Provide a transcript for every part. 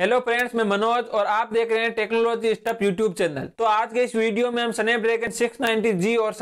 hello friends मैं मनोज और आप देख रहे हैं टेक्नोलॉजी स्टफ यूट्यूब चैनल तो आज के इस वीडियो में हम सिक्स जी और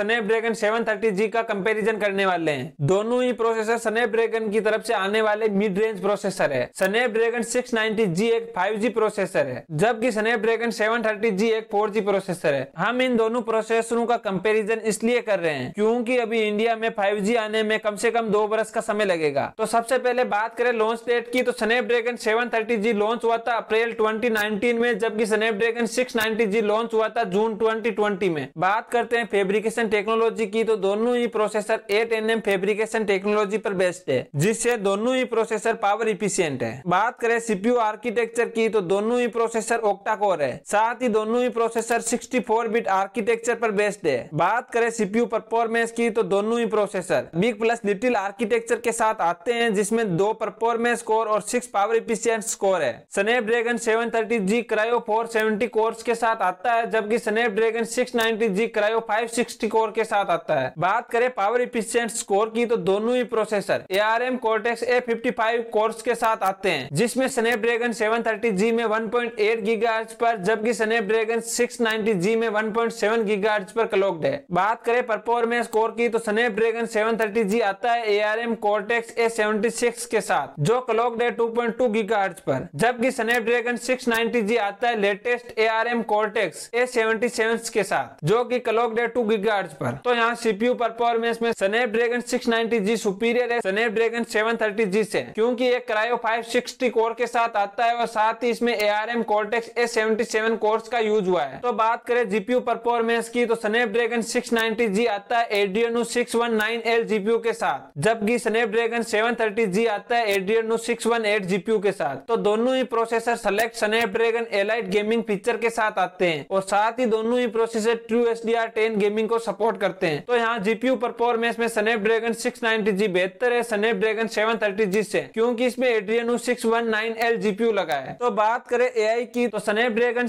सेवन जी का कंपैरिजन करने वाले हैं दोनों ही प्रोसेसर ड्रैगन की तरफ से आने वाले मिड रेंज प्रोसेसर है सिक्स जी एक फाइव प्रोसेसर है जबकि ड्रैगन सेवन एक फोर प्रोसेसर है हम इन दोनों प्रोसेसरों का कम्पेरिजन इसलिए कर रहे हैं क्यूँकी अभी इंडिया में फाइव आने में कम से कम दो बरस का समय लगेगा तो सबसे पहले बात करें लॉन्च डेट की तो स्नैपड्रैगन सेवन लॉन्च हुआ था अप्रैल 2019 में जबकि स्नैपड्रैगन 690G लॉन्च हुआ था जून 2020 में बात करते हैं फेब्रिकेशन टेक्नोलॉजी की तो दोनों ही प्रोसेसर 8nm फेब्रिकेशन टेक्नोलॉजी पर बेस्ड है जिससे दोनों ही प्रोसेसर पावर इफिशियंट है बात करें सीपीयू आर्किटेक्चर की तो दोनों ही प्रोसेसर ओक्टा कोर है साथ ही दोनों ही प्रोसेसर सिक्सटी बिट आर्किटेक्चर पर बेस्ड है बात करें सीपीयू परफॉर्मेंस की तो दोनों ही processor big plus little architecture के साथ आते हैं जिसमें दो परफॉर्मेंस स्कोर और सिक्स पावर इफिशियंट स्कोर है स्नैपड्रैगन 730G क्रायो 470 कोर्स के साथ आता है जबकि स्नैपड्रैगन 690G क्रायो 560 कोर के साथ आता है बात करें पावर इफिशियंट स्कोर की तो दोनों ही processor ARM Cortex A55 cores के साथ आते हैं जिसमें स्नैपड्रैगन 730G में 1.8 गीगाहर्ट्ज पर जबकि स्नैपड्रैगन 690G में 1.7 गीगाहर्ट्ज पर क्लॉक्ड है बात करें परफॉर्मेंस कोर की तो स्नैपड्रैगन 730G आता है ए Cortex A76 के साथ जो क्लॉक्ड है 2.2 गीगाहर्ट्ज पर जबकि स्नैपड्रैगन 690G आता है लेटेस्ट ARM Cortex A77 के साथ जो कि क्लॉक है 2 गीगाहर्ट्ज पर तो यहाँ सीपीयू परफॉर्मेंस में स्नैपड्रैगन 690G सुपीरियर है स्नैपड्रैगन 730G से क्योंकि ये क्रायो 560 कोर के साथ आता है और साथ ही इसमें ARM Cortex A77 कोर्स का यूज हुआ है तो बात करें जीपीयू परफॉर्मेंस की तो स्नैपड्रैगन 690G आता है Adreno 619L जीपीयू के साथ जबकि स्नैपड्रैगन 730G आता है Adreno 618 जीपीयू के साथ तो दोनों ही process processor select Snapdragon elite gaming feature के साथ आते हैं और साथ ही दोनों ही प्रोसेसर true S D R ten gaming को सपोर्ट करते हैं तो यहाँ जीपीयू परफॉर्मेंस में ड्रैगन सिक्स नाइनटी जी बेहतर है स्नैपड्रैगन सेवन थर्टी जी से क्यूँकी इसमें Adreno six one nine L GPU लगा है तो बात करें आई की तो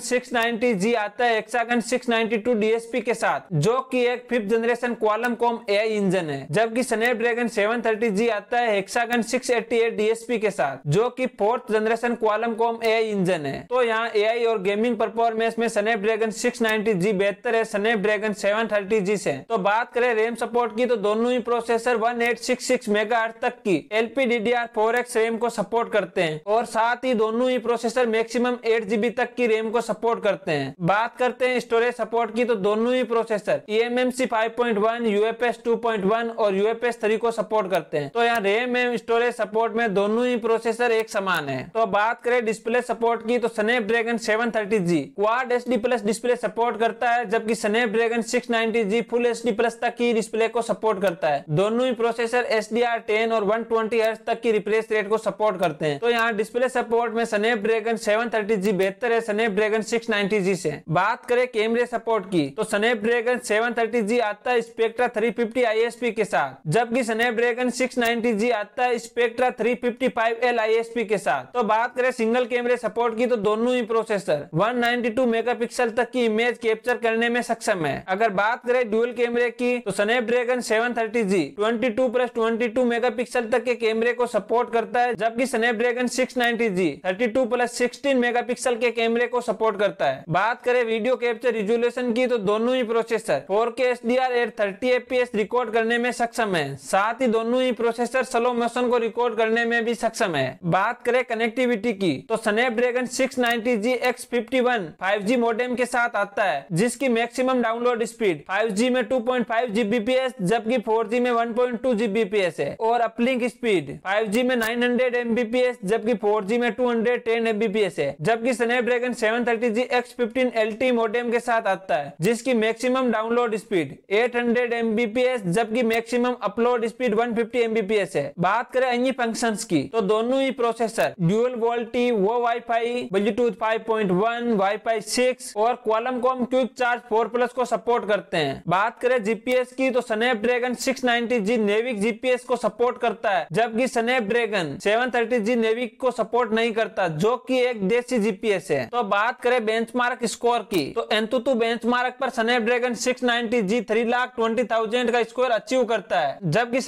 सिक्स नाइनटी जी आता है एक्सागन 692 डीएसपी के साथ जो की एक fifth generation Qualcomm I engine है जबकि सेवन थर्टी जी आता है Hexagon six eighty eight DSP के साथ जो की fourth generation Qualcomm com A engine है तो यहाँ ए और गेमिंग परफॉर्मेंस में स्नैपड्रैगन 690 जी बेहतर है स्नैपड्रैगन 730 जी से तो बात करें रेम सपोर्ट की तो दोनों ही प्रोसेसर 1866 मेगाहर्ट्ज तक की एल LPDDR4X रेम को सपोर्ट करते हैं और साथ ही दोनों ही प्रोसेसर मैक्सिमम एट जीबी तक की रेम को सपोर्ट करते हैं बात करते हैं स्टोरेज सपोर्ट की तो दोनों ही प्रोसेसर EMMC 5.1 UFS 2.1 और UFS 3 को सपोर्ट करते हैं तो यहाँ रेम एम स्टोरेज सपोर्ट में दोनों ही प्रोसेसर एक समान है तो बात करें डिस्प्ले सपोर्ट की तो Snapdragon 730G quad HD plus display support करता है जबकि Snapdragon 690G full HD plus तक की डिस्प्ले को सपोर्ट करता है दोनों ही प्रोसेसर एस 10 और वन ट्वेंटी तक की रिफ्रेश रेट को सपोर्ट करते हैं तो यहाँ डिस्प्ले सपोर्ट में स्नैपड्रैगन 730G बेहतर है स्नैपड्रैगन 690G से बात करें कैमरे सपोर्ट की तो स्नैपड्रैगन 730G आता है स्पेक्ट्रा 350 आईएसपी के साथ जबकि स्नैपड्रैगन 690G आता है स्पेक्ट्रा 355L आईएसपी के साथ तो बात करें सिंगल डुअल कैमरे सपोर्ट की तो दोनों ही प्रोसेसर 192 मेगापिक्सल तक की इमेज कैप्चर करने में सक्षम है अगर बात करें डुअल कैमरे की तो स्नैपड्रैगन 730G 22 प्लस 22 मेगापिक्सल तक के कैमरे को सपोर्ट करता है जबकि स्नैपड्रैगन 690G 32 प्लस 16 मेगापिक्सल के कैमरे को सपोर्ट करता है बात करें वीडियो कैप्चर रिजोल्यूशन की तो दोनों ही processor 4K HDR 30 S record करने में सक्षम है साथ ही दोनों ही प्रोसेसर स्लो मोशन को रिकॉर्ड करने में भी सक्षम है बात करें कनेक्टिविटी की तो तो Snapdragon 690G X51 5G modem के साथ आता है जिसकी मैक्सिमम डाउनलोड स्पीड 5G में 2.5 Gbps जबकि 4G में 1.2 Gbps है और अपलिंक स्पीड 5G में 900 Mbps जबकि 4G में 210 Mbps है जबकि Snapdragon 730G X15 LTE modem के साथ आता है जिसकी मैक्सिमम डाउनलोड स्पीड 800 Mbps जबकि मैक्सिमम अपलोड स्पीड 150 Mbps है बात करें अन्य फंक्शंस की तो दोनों ही प्रोसेसर ड्यूअल वोल्टी वो वाईफाई ब्लूटूथ 5.1 वाईफाई 6 और Qualcomm quick charge 4 plus को सपोर्ट करते हैं बात करें जीपीएस की तो स्नैपड्रैगन 690G नेविक जीपीएस को सपोर्ट करता है जबकि स्नैपड्रैगन 730G नेविक को सपोर्ट नहीं करता जो की एक देसी जीपीएस है तो बात करें बेंचमार्क स्कोर की तो एंतुतु बेंचमार्क पर Snapdragon G three lakh twenty thousand का स्कोर अचीव करता है जबकि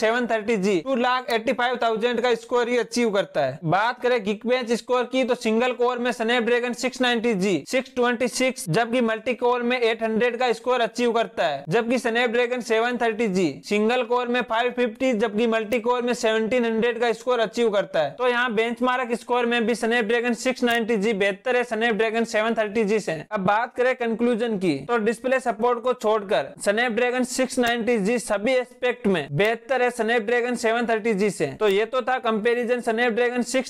seven thirty G two lakh eighty five thousand का स्कोर ही अचीव करता है बात करें गिकबे बेंच स्कोर की तो सिंगल कोर में सिक्स ट्वेंटी सिक्स जबकि मल्टी कोर में 800 का स्कोर अचीव करता है जबकि थर्टी जी सिंगल कोर में 550 जबकि मल्टी कोर में 1700 का स्कोर अचीव करता है तो यहाँ मार्क स्कोर में भी स्नैपड्रैगन 690G बेहतर है स्नैपड्रैगन 730G से अब बात करें कंक्लूजन की तो डिस्प्ले सपोर्ट को छोड़कर स्नैपड्रैगन 690G सभी एस्पेक्ट में बेहतर है थर्टी जी से तो ये तो था six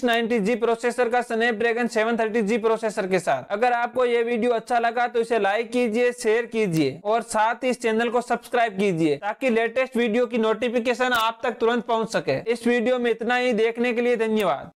Snapdragon G process processor का स्नैपड्रैगन 730G प्रोसेसर के साथ अगर आपको ये वीडियो अच्छा लगा तो इसे लाइक कीजिए शेयर कीजिए और साथ ही इस चैनल को सब्सक्राइब कीजिए ताकि लेटेस्ट वीडियो की नोटिफिकेशन आप तक तुरंत पहुंच सके इस वीडियो में इतना ही देखने के लिए धन्यवाद